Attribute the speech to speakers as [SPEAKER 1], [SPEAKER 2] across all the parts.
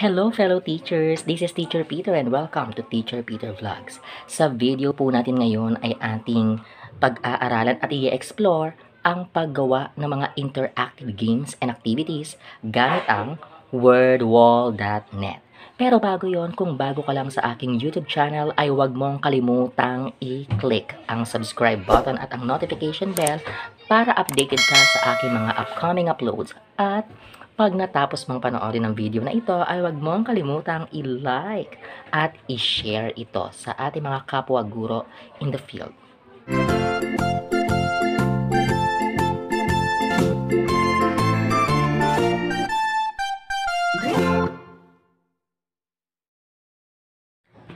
[SPEAKER 1] Hello fellow teachers! This is Teacher Peter and welcome to Teacher Peter Vlogs. Sa video po natin ngayon ay ating pag-aaralan at i-explore ang paggawa ng mga interactive games and activities gamit ang wordwall.net. Pero bago yon kung bago ka lang sa aking YouTube channel ay huwag mong kalimutang i-click ang subscribe button at ang notification bell para updated ka sa aking mga upcoming uploads at pag natapos mong panoorin ang video na ito, ay huwag mong kalimutang i-like at i-share ito sa ating mga kapwa guro in the field.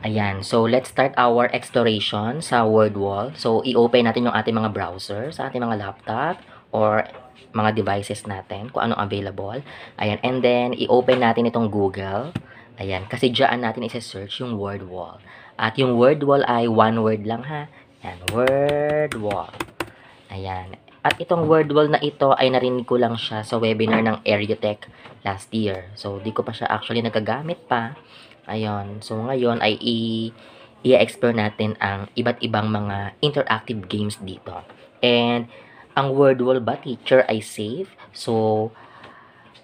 [SPEAKER 1] Ayan, so let's start our exploration sa word wall. So i-open natin yung ating mga browser sa ating mga laptop or mga devices natin, kung ano available. Ayan, and then, i-open natin itong Google. Ayan, kasi dyan natin isa-search yung word wall. At yung word wall ay one word lang ha. Ayan, word wall. Ayan. At itong word wall na ito ay narinig ko lang siya sa webinar ng Eriotech last year. So, di ko pa siya actually nagagamit pa. Ayun. So, ngayon ay i- i-explore natin ang iba't ibang mga interactive games dito. And, ang word wall ba teacher ay save? So,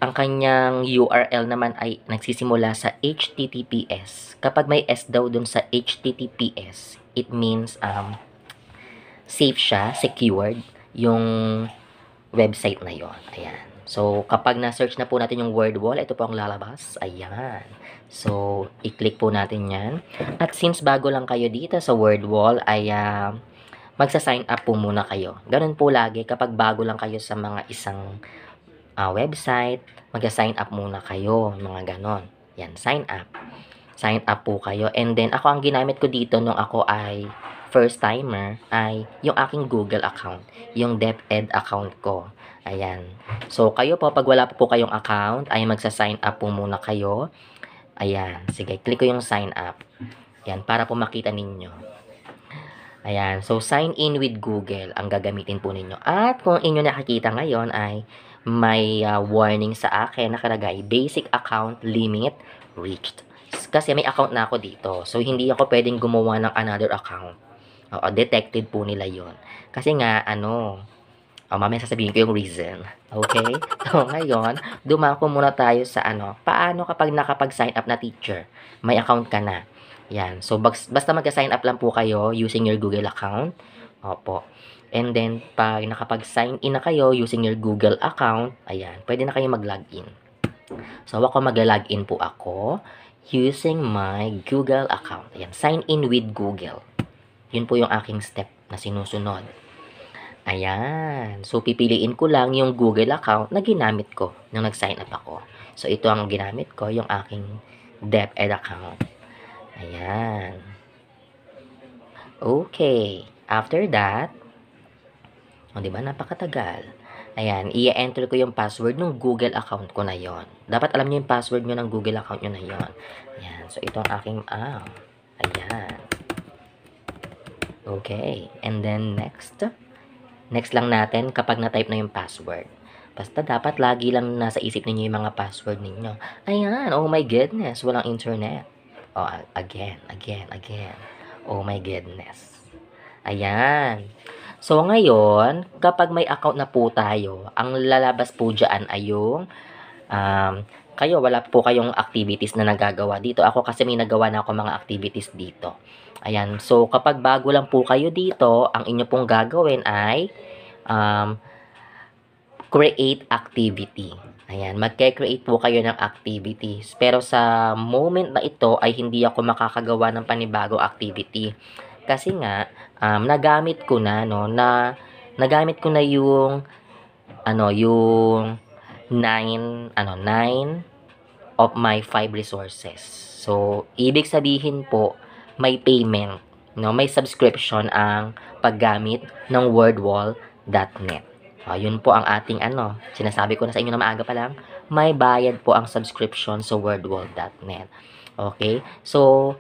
[SPEAKER 1] ang kanyang URL naman ay nagsisimula sa HTTPS. Kapag may S daw dun sa HTTPS, it means um, safe siya, secured, yung website na yon. Ayan. So, kapag na-search na po natin yung word wall, ito po ang lalabas. Ayan. So, i-click po natin yan. At since bago lang kayo dito sa word wall, ay uh, magsa-sign up po muna kayo. Ganun po lagi kapag bago lang kayo sa mga isang uh, website, magsa-sign up muna kayo, mga ganon. Yan, sign up. Sign up po kayo. And then, ako ang ginamit ko dito nung ako ay first timer ay yung aking Google account, yung DepEd account ko. Ayan. So, kayo po, pag wala po, po kayong account, ay magsa-sign up po muna kayo. Ayan. Sige, click ko yung sign up. Ayan, para po makita ninyo. Ayan, so sign in with Google ang gagamitin po ninyo. At kung inyo nakikita ngayon ay may uh, warning sa akin nakalagay, basic account limit reached. Kasi may account na ako dito. So, hindi ako pwedeng gumawa ng another account. Oo, detected po nila yon Kasi nga, ano, oh, mamaya sasabihin ko yung reason. Okay? So, ngayon, dumako muna tayo sa ano, paano kapag nakapag-sign up na teacher, may account ka na. Yan. So, basta mag-sign up lang po kayo using your Google account. Opo. And then, pag nakapag-sign in na kayo using your Google account, ayan, pwede na kayo mag-login. So, ako mag-login po ako using my Google account. Ayan, sign in with Google. Yun po yung aking step na sinusunod. Ayan. So, pipiliin ko lang yung Google account na ginamit ko nung nag-sign up ako. So, ito ang ginamit ko, yung aking DepEd account. Ayan. Okay. After that, o, oh, di ba? Napakatagal. Ayan, i-enter ko yung password ng Google account ko na yon. Dapat alam niyo yung password niyo ng Google account niyo na yon. Ayan, so ito ang aking app. Ah, ayan. Okay, and then next. Next lang natin kapag na-type na yung password. Basta dapat lagi lang nasa isip ninyo yung mga password ninyo. Ayan, oh my goodness, walang internet. Oh, again, again, again. Oh my goodness. Ayan. So, ngayon, kapag may account na po tayo, ang lalabas po dyan ay yung um, kayo, wala po kayong activities na nagagawa dito. Ako kasi may nagawa na ako mga activities dito. Ayan. So, kapag bago lang po kayo dito, ang inyo pong gagawin ay um, create activity. Ayan, magke-create po kayo ng activities. Pero sa moment na ito ay hindi ako makakagawa ng panibagong activity. Kasi nga, um, nagamit ko na, no, na, nagamit ko na yung, ano, yung 9, ano, 9 of my 5 resources. So, ibig sabihin po, may payment, no, may subscription ang paggamit ng wordwall.net. Uh, yun po ang ating ano, sinasabi ko na sa inyo na maaga pa lang, may bayad po ang subscription sa wordwall.net. Okay? So,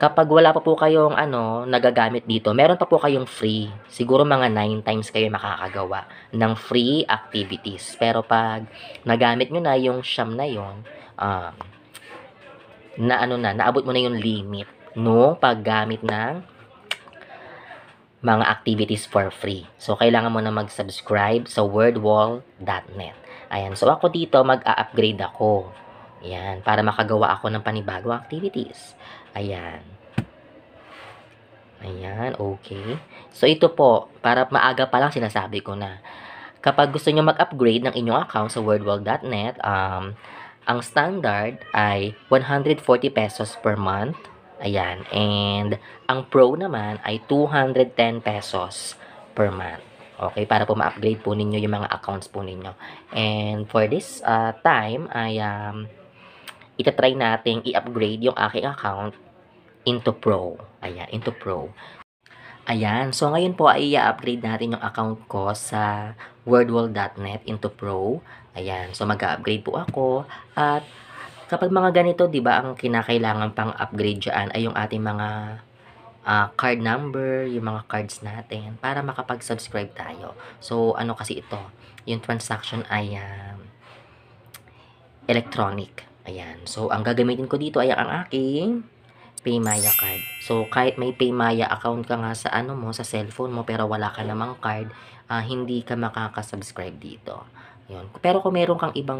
[SPEAKER 1] kapag wala pa po kayong ano, nagagamit dito, meron pa po kayong free. Siguro mga 9 times kayo makakagawa ng free activities. Pero pag nagamit nyo na yung sham na yon, um, na ano na, naabot mo na yung limit no paggamit ng mga activities for free. So, kailangan mo na mag-subscribe sa wordwall.net. Ayan. So, ako dito, mag-upgrade a ako. Ayan. Para makagawa ako ng panibagong activities. Ayan. Ayan. Okay. So, ito po. Para maaga pa lang sinasabi ko na. Kapag gusto nyo mag-upgrade ng inyong account sa wordwall.net, um, ang standard ay 140 pesos per month Ayan. And ang Pro naman ay 210 pesos per month. Okay, para po ma-upgrade po ninyo yung mga accounts po ninyo. And for this uh, time, ay um, itatry natin i-upgrade yung aking account into Pro. Ayan, into Pro. Ayan, so ngayon po ay i-upgrade natin yung account ko sa wordwall.net into Pro. Ayan, so mag-upgrade po ako at Kapag mga ganito, 'di ba, ang kinakailangan pang upgrade diyan ay yung ating mga uh, card number, yung mga cards natin para makapag-subscribe tayo. So, ano kasi ito? Yung transaction ay uh, electronic. Ayan. So, ang gagamitin ko dito ay ang aking Paymaya card. So, kahit may Paymaya account ka nga sa ano mo, sa cellphone mo, pero wala ka namang card, uh, hindi ka makakasubscribe dito. Yun. Pero kung meron kang ibang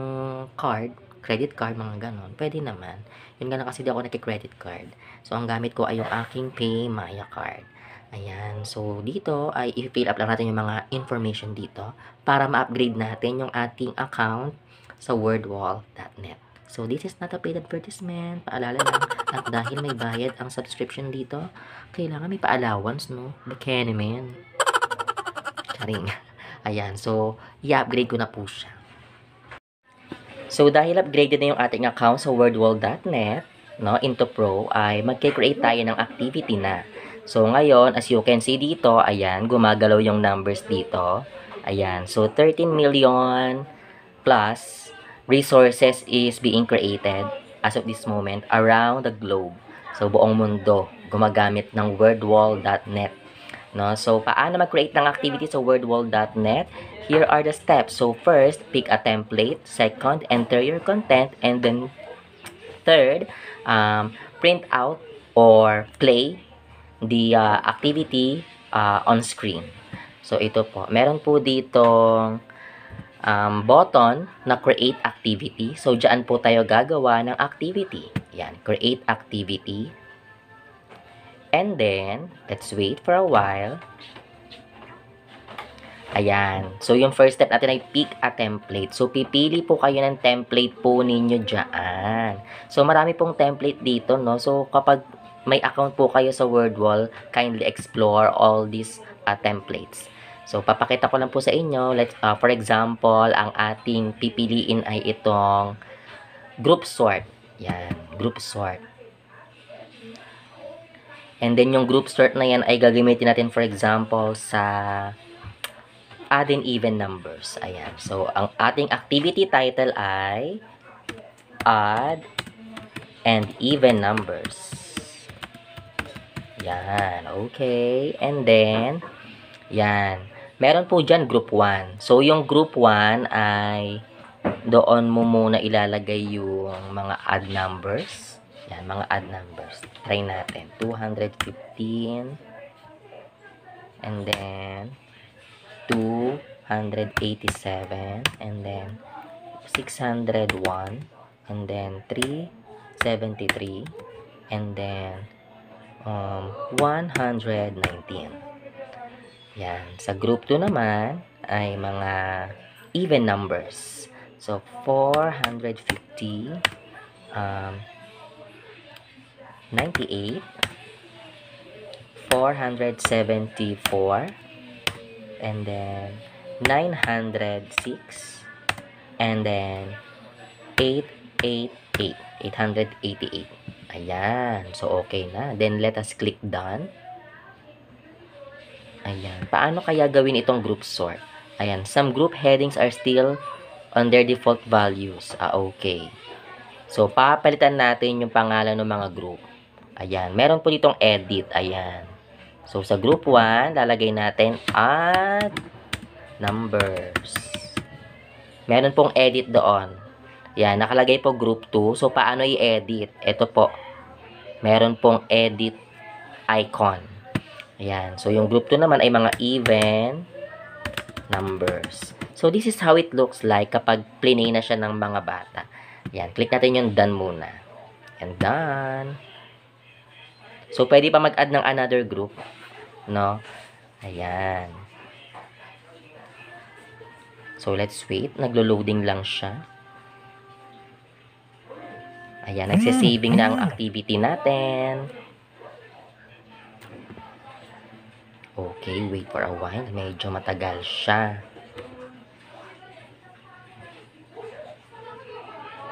[SPEAKER 1] card, credit card, mga ganon, pwede naman. Yun nga lang kasi di ako nagki-credit card. So, ang gamit ko ay yung aking PayMaya card. Ayan. So, dito ay i-fill up lang natin yung mga information dito para ma-upgrade natin yung ating account sa wordwall.net. So, this is not a paid advertisement. Paalala lang. At dahil may bayad ang subscription dito, kailangan may pa-allowance, no? Bikini, man. Charing. Ayan. So, i-upgrade ko na po siya. So, dahil upgraded na yung ating account sa wordwall.net, no, into pro, ay magke-create tayo ng activity na. So, ngayon, as you can see dito, ayan, gumagalaw yung numbers dito. Ayan, so 13 million plus resources is being created as of this moment around the globe. So, buong mundo gumagamit ng wordwall.net. No? So, paano mag-create ng activity sa wordwall.net? Here are the steps. So, first, pick a template. Second, enter your content. And then, third, um, print out or play the uh, activity uh, on screen. So, ito po. Meron po ditong um, button na create activity. So, dyan po tayo gagawa ng activity. Yan, create activity. And then, let's wait for a while. Ayan. So, yung first step natin ay pick a template. So, pipili po kayo ng template po ninyo dyan. So, marami pong template dito, no? So, kapag may account po kayo sa WordWall, kindly explore all these uh, templates. So, papakita ko lang po sa inyo. Let's, uh, for example, ang ating pipiliin ay itong group sort. Yan, group sort. And then yung group sort na yan ay gagamitin natin for example sa add and even numbers. Ayan. So, ang ating activity title ay add and even numbers. Yan. Okay. And then, yan. Meron po dyan group 1. So, yung group 1 ay doon mo muna ilalagay yung mga add numbers. Ayan, mga odd numbers. Try natin. 215. And then, 287. And then, 601. And then, 373. And then, um, 119. Yan. Sa group 2 naman, ay mga even numbers. So, 450. Um, 98, 474, and then 906, and then 888, 888. Ayan. So, okay na. Then, let us click done. Ayan. Paano kaya gawin itong group sort? Ayan. Some group headings are still on their default values. Ah, okay. So, papalitan natin yung pangalan ng mga group. Ayan. Meron po ditong edit. Ayan. So, sa group 1, lalagay natin at numbers. Meron pong edit doon. Yan, nakalagay po group 2. So, paano i-edit? Ito po. Meron pong edit icon. Ayan. So, yung group 2 naman ay mga even numbers. So, this is how it looks like kapag plinay na siya ng mga bata. Ayan. Click natin yung done muna. And done. So, pwede pa mag-add ng another group. No? Ayan. So, let's wait. Naglo-loading lang siya. Ayan, hmm. nagsisaving na ang hmm. activity natin. Okay, wait for a while. Medyo matagal siya.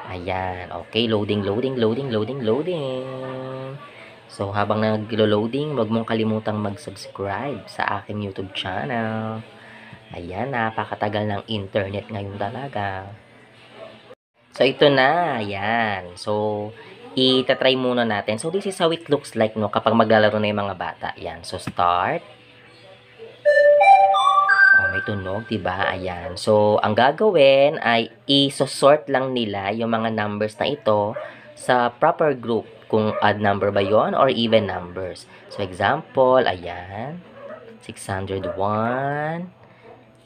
[SPEAKER 1] Ayan. Okay, loading, loading, loading, loading, loading. So habang nag-loading, wag mong kalimutang mag-subscribe sa aking YouTube channel. Ayan, napakatagal ng internet ngayon talaga. So ito na, ayan. So itatry muna natin. So this is how it looks like no kapag maglalaro na yung mga bata. Ayan, so start. Oh, may tunog, 'di ba? Ayan. So ang gagawin ay i-sort lang nila yung mga numbers na ito sa proper group kung odd number ba yon or even numbers. So, example, ayan. 601, 287,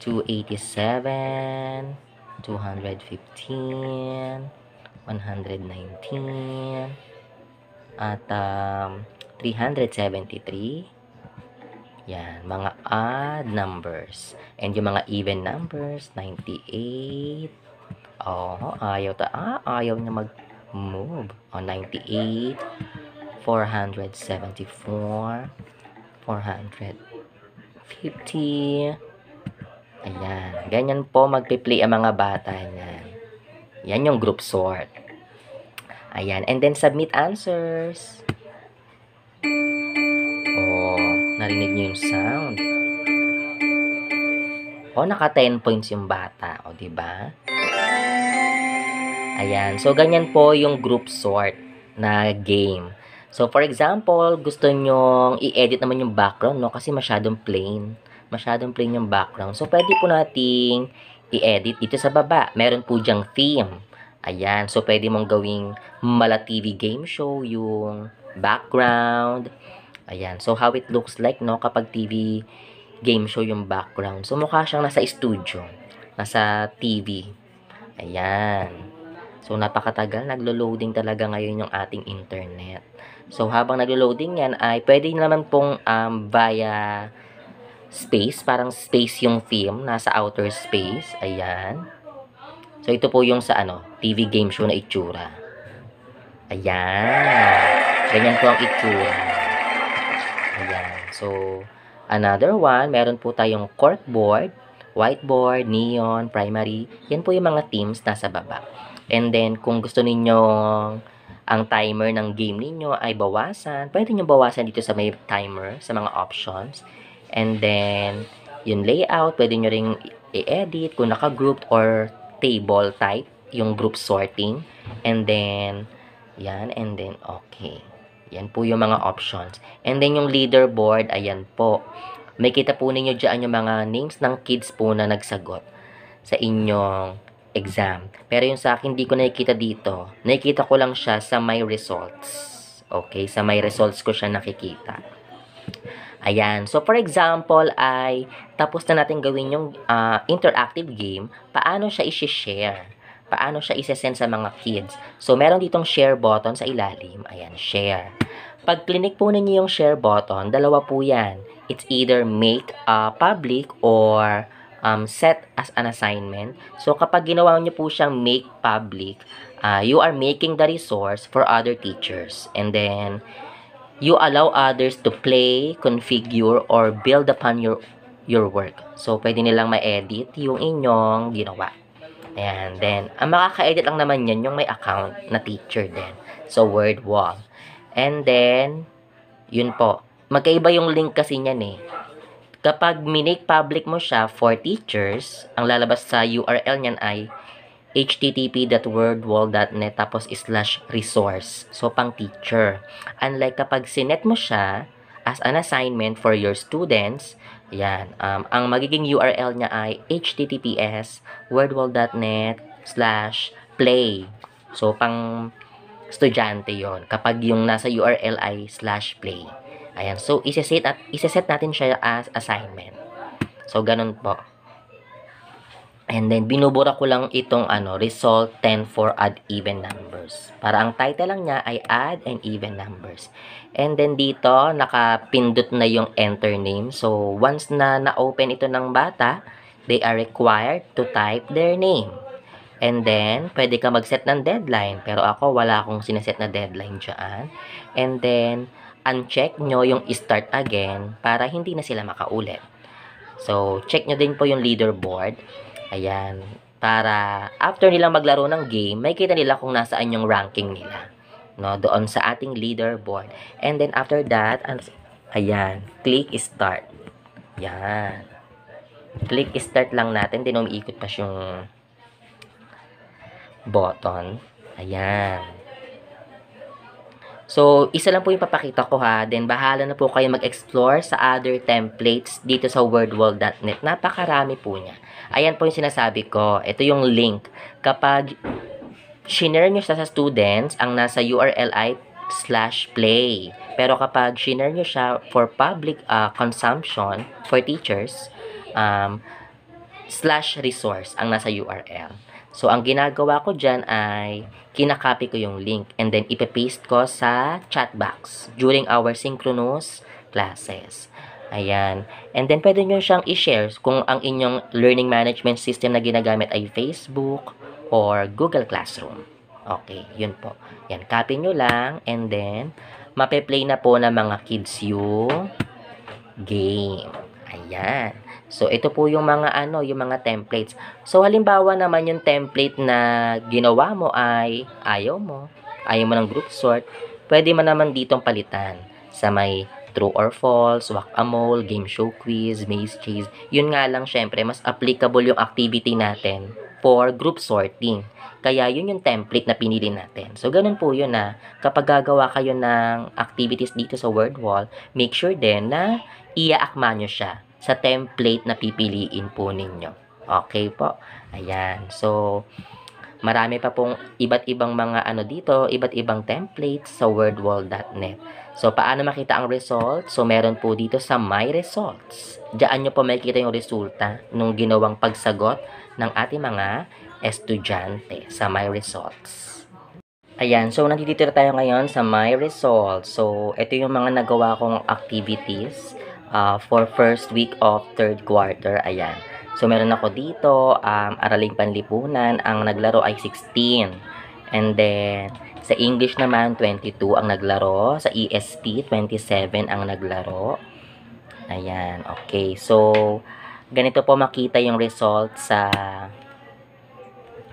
[SPEAKER 1] 215, 119, at um, 373. Yan, mga odd numbers. And yung mga even numbers, 98. Oh, ayaw ta. Ah, ayaw niya mag move. O, 98, 474, 450. Ayan. Ganyan po magpi-play ang mga bata niyan. Yan yung group sort. Ayan. And then submit answers. Oh, narinig niyo yung sound. Oh, naka 10 points yung bata. O, oh, di ba? Ayan. So, ganyan po yung group sort na game. So, for example, gusto nyong i-edit naman yung background, no? Kasi masyadong plain. Masyadong plain yung background. So, pwede po nating i-edit dito sa baba. Meron po dyang theme. Ayan. So, pwede mong gawing mala TV game show yung background. Ayan. So, how it looks like, no? Kapag TV game show yung background. So, mukha siyang nasa studio. Nasa TV. Ayan. So napakatagal, naglo-loading talaga ngayon yung ating internet. So habang naglo-loading yan ay pwede naman pong um, via space, parang space yung theme, nasa outer space, ayan. So ito po yung sa ano, TV game show na itsura. Ayan. Ganyan po ang itsura. Ayan. So, another one, meron po tayong corkboard, whiteboard, neon, primary. Yan po yung mga themes nasa baba. And then, kung gusto ninyo ang timer ng game ninyo ay bawasan, pwede nyo bawasan dito sa may timer, sa mga options. And then, yung layout, pwede nyo ring i-edit kung naka-group or table type, yung group sorting. And then, yan, and then, okay. Yan po yung mga options. And then, yung leaderboard, ayan po. May kita po ninyo dyan yung mga names ng kids po na nagsagot sa inyong exam. Pero yung sa akin, hindi ko nakikita dito. Nakikita ko lang siya sa my results. Okay? Sa my results ko siya nakikita. Ayan. So, for example, ay tapos na natin gawin yung uh, interactive game. Paano siya isi-share? Paano siya isi-send sa mga kids? So, meron ditong share button sa ilalim. Ayan, share. Pag clinic po ninyo yung share button, dalawa po yan. It's either make uh, public or um, set as an assignment. So kapag ginawa niyo po siyang make public, uh, you are making the resource for other teachers. And then, you allow others to play, configure, or build upon your your work. So, pwede nilang ma-edit yung inyong ginawa. And then, ang makaka-edit lang naman yan yung may account na teacher din. So, word wall. And then, yun po. Magkaiba yung link kasi niyan eh. Kapag minake public mo siya for teachers, ang lalabas sa URL niyan ay http.wordwall.net tapos slash resource. So, pang teacher. Unlike kapag sinet mo siya as an assignment for your students, yan, um, ang magiging URL niya ay https wordwall.net slash play. So, pang estudyante yon kapag yung nasa URL ay slash play. Ayan. So, isi-set at, isi-set natin siya as assignment. So, ganun po. And then, binubura ko lang itong ano, result 10 for add even numbers. Para ang title lang niya ay add and even numbers. And then dito, nakapindot na yung enter name. So, once na na-open ito ng bata, they are required to type their name. And then, pwede ka mag-set ng deadline. Pero ako, wala akong sinaset na deadline dyan. And then, uncheck nyo yung start again para hindi na sila makaulit. So, check nyo din po yung leaderboard. Ayan. Para after nilang maglaro ng game, may kita nila kung nasaan yung ranking nila. No, doon sa ating leaderboard. And then after that, ayan, click start. Ayan. Click start lang natin. Din umiikot pa yung button. Ayan. So, isa lang po yung papakita ko ha. Then, bahala na po kayo mag-explore sa other templates dito sa wordwall.net. Napakarami po niya. Ayan po yung sinasabi ko. Ito yung link. Kapag shinare nyo siya sa students, ang nasa URL ay slash play. Pero kapag shinare nyo siya for public uh, consumption, for teachers, um, slash resource ang nasa URL. So, ang ginagawa ko dyan ay kinakopy ko yung link and then ipapaste ko sa chat box during our synchronous classes. Ayan. And then, pwede nyo siyang i-share kung ang inyong learning management system na ginagamit ay Facebook or Google Classroom. Okay, yun po. Yan, copy nyo lang and then, mape-play na po ng mga kids yung game. Ayan. So, ito po yung mga ano, yung mga templates. So, halimbawa naman yung template na ginawa mo ay ayaw mo. Ayaw mo ng group sort. Pwede mo naman ditong palitan sa may true or false, whack-a-mole, game show quiz, maze chase. Yun nga lang, syempre, mas applicable yung activity natin for group sorting. Kaya yun yung template na pinili natin. So, ganun po yun na ah. kapag gagawa kayo ng activities dito sa word wall, make sure din na iaakma nyo siya sa template na pipiliin po ninyo. Okay po? Ayan. So, marami pa pong iba't ibang mga ano dito, iba't ibang templates sa wordwall.net. So, paano makita ang results? So, meron po dito sa My Results. Diyan nyo po makikita yung resulta nung ginawang pagsagot ng ating mga estudyante sa My Results. Ayan, so nandito tayo ngayon sa My Results. So, ito yung mga nagawa kong activities uh, for first week of third quarter. Ayan. So, meron ako dito, um, Araling Panlipunan, ang naglaro ay 16. And then, sa English naman, 22 ang naglaro. Sa EST, 27 ang naglaro. Ayan, okay. So, ganito po makita yung result sa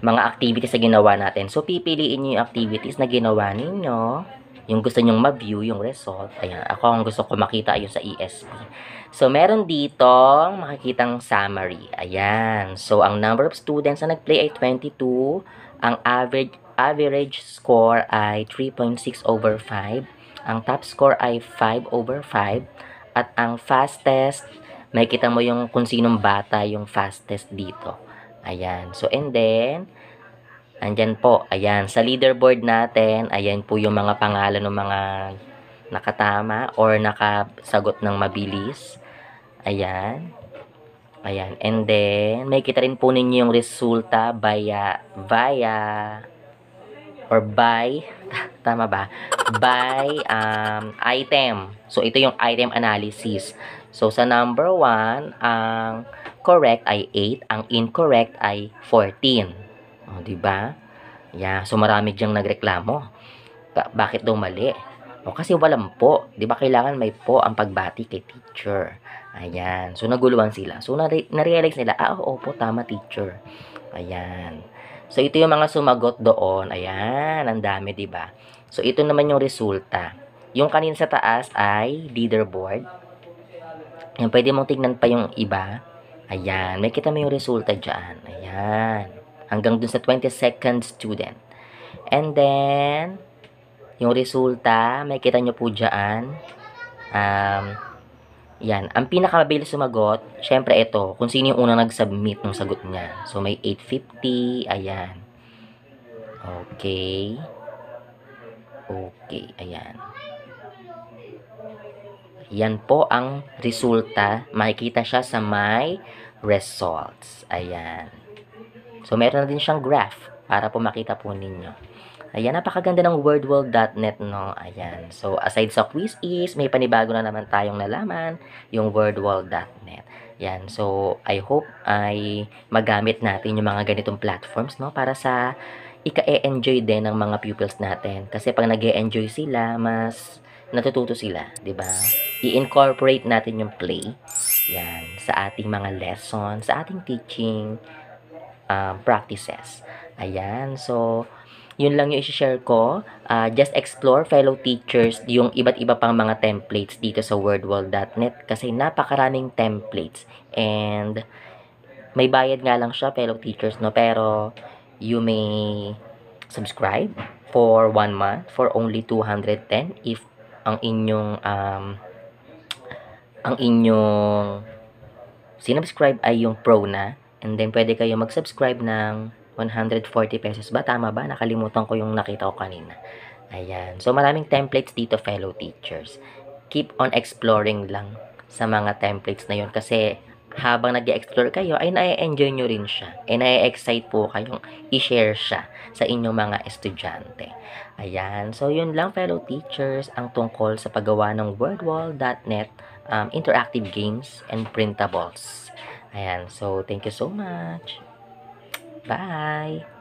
[SPEAKER 1] mga activities na ginawa natin. So, pipiliin nyo yung activities na ginawa ninyo yung gusto nyong ma-view yung result. Ayan, ako ang gusto ko makita ayun sa ESP. So, meron dito makikitang summary. Ayan. So, ang number of students na nag-play ay 22. Ang average average score ay 3.6 over 5. Ang top score ay 5 over 5. At ang fastest, makikita mo yung kung sinong bata yung fastest dito. Ayan. So, and then, Andyan po, ayan, sa leaderboard natin, ayan po yung mga pangalan ng mga nakatama or nakasagot ng mabilis. Ayan. Ayan. And then, may kita rin po ninyo yung resulta via, via, or by, tama ba? By um, item. So, ito yung item analysis. So, sa number 1, ang correct ay 8, ang incorrect ay 14. O, di ba? Yeah, so marami diyang nagreklamo. Ka- bakit daw mali? O, kasi walang po. Di ba kailangan may po ang pagbati kay teacher. Ayan. So naguluhan sila. So na narealize nila, ah, oo po, tama teacher. Ayan. So ito yung mga sumagot doon. Ayan, ang dami, di ba? So ito naman yung resulta. Yung kanin sa taas ay leaderboard. Ayan, pwede mong tingnan pa yung iba. Ayan, may kita mo yung resulta dyan. Ayan. Hanggang dun sa 22nd student. And then, yung resulta, may kita nyo po dyan. Um, yan. Ang pinakamabilis sumagot, syempre ito, kung sino yung unang nag-submit ng sagot niya. So, may 850. Ayan. Okay. Okay. Ayan. Yan po ang resulta. Makikita siya sa my results. Ayan. So, meron na din siyang graph para po makita po ninyo. Ayan, napakaganda ng wordworld.net, no? Ayan. So, aside sa quiz is, may panibago na naman tayong nalaman, yung wordworld.net. Ayan. So, I hope ay magamit natin yung mga ganitong platforms, no? Para sa ika-enjoy din ng mga pupils natin. Kasi pag nag -e enjoy sila, mas natututo sila, di ba? I-incorporate natin yung play yan, sa ating mga lesson, sa ating teaching, uh, practices. Ayan, so yun lang yung i-share ko. Uh, just explore fellow teachers yung iba't iba pang mga templates dito sa wordwall.net kasi napakaraming templates and may bayad nga lang siya fellow teachers no pero you may subscribe for one month for only 210 if ang inyong um, ang inyong sinubscribe ay yung pro na And then, pwede kayo mag-subscribe ng 140 pesos ba? Tama ba? Nakalimutan ko yung nakita ko kanina. Ayan. So, maraming templates dito, fellow teachers. Keep on exploring lang sa mga templates na yun kasi habang nag explore kayo, ay nai enjoy nyo rin siya. Ay eh, na-excite po kayong i-share siya sa inyong mga estudyante. Ayan. So, yun lang fellow teachers ang tungkol sa paggawa ng wordwall.net um, interactive games and printables. Ayan. So, thank you so much. Bye!